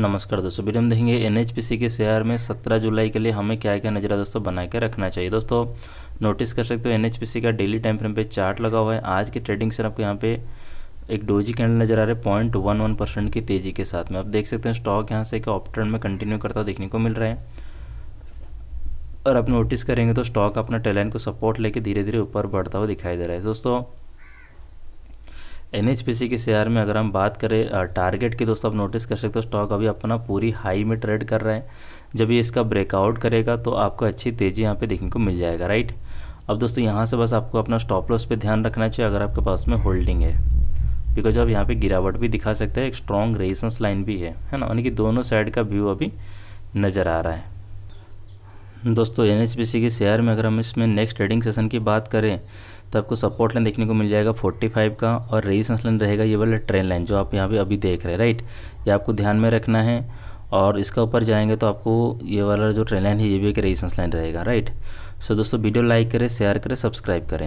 नमस्कार दोस्तों वीडियो में देखेंगे एन के शेयर में 17 जुलाई के लिए हमें क्या क्या नजरा दोस्तों बना के रखना चाहिए दोस्तों नोटिस कर सकते हो एन का डेली टाइम फ्रेम पे चार्ट लगा हुआ है आज की ट्रेडिंग से आपको यहाँ पे एक डोजी कैंडल नजर आ रहे पॉइंट वन वन परसेंट की तेजी के साथ में आप देख सकते हैं स्टॉक यहाँ से एक ऑफ ट्रेंड में कंटिन्यू करता देखने को मिल रहा है और आप नोटिस करेंगे तो स्टॉक अपना टैलेंट को सपोर्ट लेके धीरे धीरे ऊपर बढ़ता हुआ दिखाई दे रहा है दोस्तों एन के शेयर में अगर हम बात करें टारगेट की दोस्तों आप नोटिस कर सकते हो स्टॉक अभी अपना पूरी हाई में ट्रेड कर रहा है जब ये इसका ब्रेकआउट करेगा तो आपको अच्छी तेज़ी यहाँ पे देखने को मिल जाएगा राइट अब दोस्तों यहाँ से बस आपको अपना स्टॉप लॉस पे ध्यान रखना चाहिए अगर आपके पास में होल्डिंग है बिकॉज आप यहाँ पर गिरावट भी दिखा सकते हैं एक स्ट्रॉन्ग रेजिस्टेंस लाइन भी है है ना यानी कि दोनों साइड का व्यू अभी नज़र आ रहा है दोस्तों एन के शेयर में अगर हम इसमें नेक्स्ट ट्रेडिंग सेशन की बात करें तो आपको सपोर्ट लाइन देखने को मिल जाएगा 45 का और रेजिस्टेंस लाइन रहेगा ये वाला ट्रेन लाइन जो आप यहाँ पे अभी देख रहे हैं राइट ये आपको ध्यान में रखना है और इसका ऊपर जाएंगे तो आपको ये वाला जो ट्रेन लाइन है ये भी एक रेजिस्टेंस लाइन रहेगा राइट सो दोस्तों वीडियो लाइक करें शेयर करें सब्सक्राइब करें